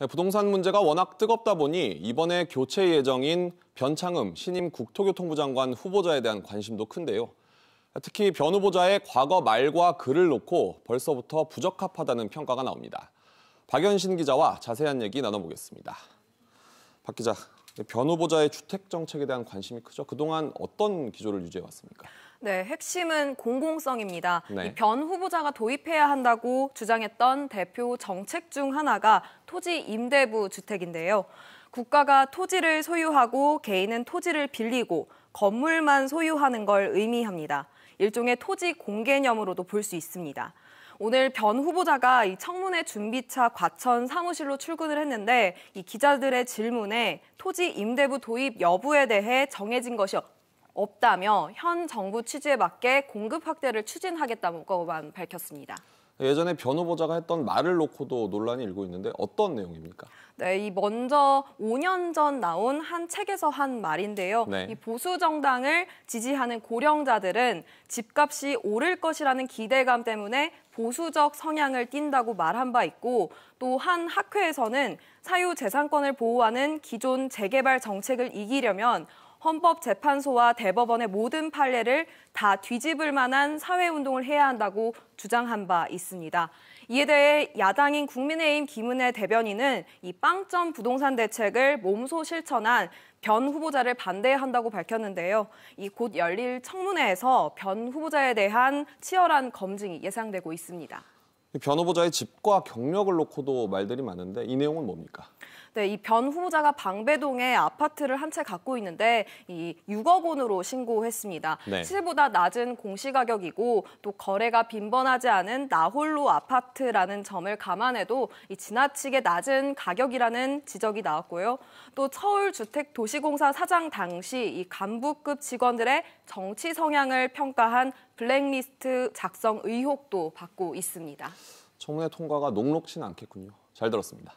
네, 부동산 문제가 워낙 뜨겁다 보니 이번에 교체 예정인 변창흠 신임 국토교통부 장관 후보자에 대한 관심도 큰데요. 특히 변 후보자의 과거 말과 글을 놓고 벌써부터 부적합하다는 평가가 나옵니다. 박연신 기자와 자세한 얘기 나눠보겠습니다. 박 기자, 변 후보자의 주택 정책에 대한 관심이 크죠. 그동안 어떤 기조를 유지해왔습니까? 네, 핵심은 공공성입니다. 네. 변 후보자가 도입해야 한다고 주장했던 대표 정책 중 하나가 토지 임대부 주택인데요. 국가가 토지를 소유하고 개인은 토지를 빌리고 건물만 소유하는 걸 의미합니다. 일종의 토지 공개념으로도 볼 수 있습니다. 오늘 변 후보자가 이 청문회 준비차 과천 사무실로 출근을 했는데 이 기자들의 질문에 토지 임대부 도입 여부에 대해 정해진 것이 없다며 현 정부 취지에 맞게 공급 확대를 추진하겠다고만 밝혔습니다. 예전에 변호보자가 했던 말을 놓고도 논란이 일고 있는데 어떤 내용입니까? 네, 이 먼저 5년 전 나온 한 책에서 한 말인데요. 네. 이 보수 정당을 지지하는 고령자들은 집값이 오를 것이라는 기대감 때문에 보수적 성향을 띈다고 말한 바 있고 또 한 학회에서는 사유 재산권을 보호하는 기존 재개발 정책을 이기려면 헌법재판소와 대법원의 모든 판례를 다 뒤집을 만한 사회운동을 해야 한다고 주장한 바 있습니다. 이에 대해 야당인 국민의힘 김은혜 대변인은 이 빵점 부동산 대책을 몸소 실천한 변 후보자를 반대한다고 밝혔는데요. 이 곧 열릴 청문회에서 변 후보자에 대한 치열한 검증이 예상되고 있습니다. 변호보자의 집과 경력을 놓고도 말들이 많은데 이 내용은 뭡니까? 네, 이변 후보자가 방배동에 아파트를 한 채 갖고 있는데 이 6억 원으로 신고했습니다. 네. 시보다 낮은 공시 가격이고 또 거래가 빈번하지 않은 나홀로 아파트라는 점을 감안해도 이 지나치게 낮은 가격이라는 지적이 나왔고요. 또 서울주택도시공사 사장 당시 이 간부급 직원들의 정치 성향을 평가한 블랙리스트 작성 의혹도 받고 있습니다. 청문회 통과가 녹록진 않겠군요. 잘 들었습니다.